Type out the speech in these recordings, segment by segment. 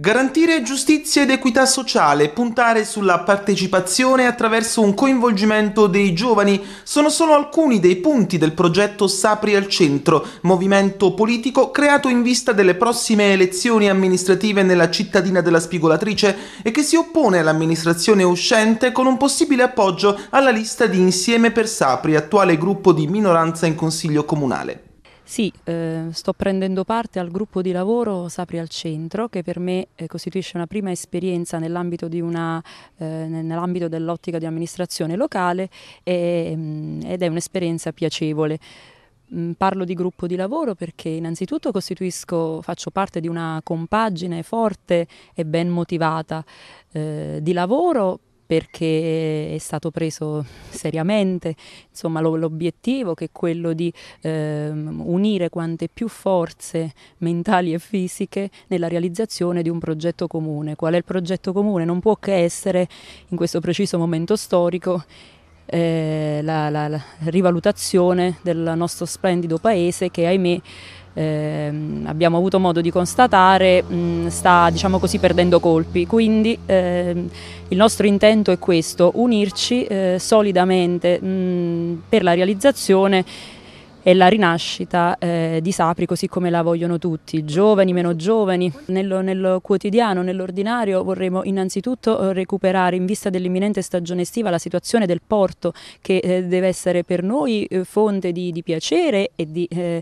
Garantire giustizia ed equità sociale, puntare sulla partecipazione attraverso un coinvolgimento dei giovani sono solo alcuni dei punti del progetto Sapri al Centro, movimento politico creato in vista delle prossime elezioni amministrative nella cittadina della spigolatrice e che si oppone all'amministrazione uscente con un possibile appoggio alla lista di Insieme per Sapri, attuale gruppo di minoranza in consiglio comunale. Sì, eh, sto prendendo parte al gruppo di lavoro Sapri al Centro che per me eh, costituisce una prima esperienza nell'ambito, eh, nell dell'ottica di amministrazione locale e, mh, mm, ed è un'esperienza piacevole. Mm, parlo di gruppo di lavoro perché innanzitutto faccio parte di una compagine forte e ben motivata eh, di lavoro perché è stato preso seriamente insomma, lo, l'obiettivo che è quello di eh, unire quante più forze mentali e fisiche nella realizzazione di un progetto comune. Qual è il progetto comune? Non può che essere in questo preciso momento storico eh, la, la, la, rivalutazione del nostro splendido paese che ahimè ehm, abbiamo avuto modo di constatare mh, mm, sta diciamo così perdendo colpi quindi ehm, il nostro intento è questo unirci eh, solidamente mh, mm, per la realizzazione è la rinascita eh, di Sapri così come la vogliono tutti, giovani, meno giovani. Nel, nello quotidiano, nell'ordinario vorremmo innanzitutto eh, recuperare in vista dell'imminente stagione estiva la situazione del porto che eh, deve essere per noi eh, fonte di, di, piacere e di eh,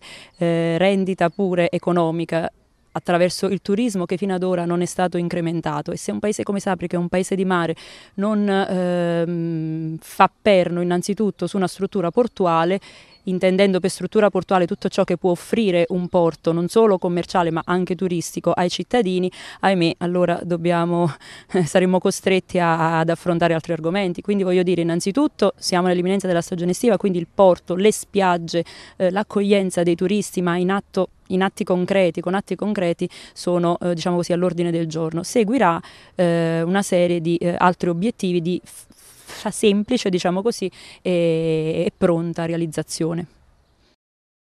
rendita pure economica attraverso il turismo che fino ad ora non è stato incrementato e se un paese come Sapri, che è un paese di mare, non ehm, fa perno innanzitutto su una struttura portuale, intendendo per struttura portuale tutto ciò che può offrire un porto, non solo commerciale ma anche turistico ai cittadini, ahimè allora dobbiamo, saremmo costretti a, ad affrontare altri argomenti. Quindi voglio dire innanzitutto siamo nell'imminenza della stagione estiva, quindi il porto, le spiagge, eh, l'accoglienza dei turisti ma in, atto, in atti concreti, con atti concreti Poeti sono eh, diciamo così, all'ordine del giorno. Seguirà eh, una serie di eh, altri obiettivi di semplice diciamo così, e, e pronta realizzazione.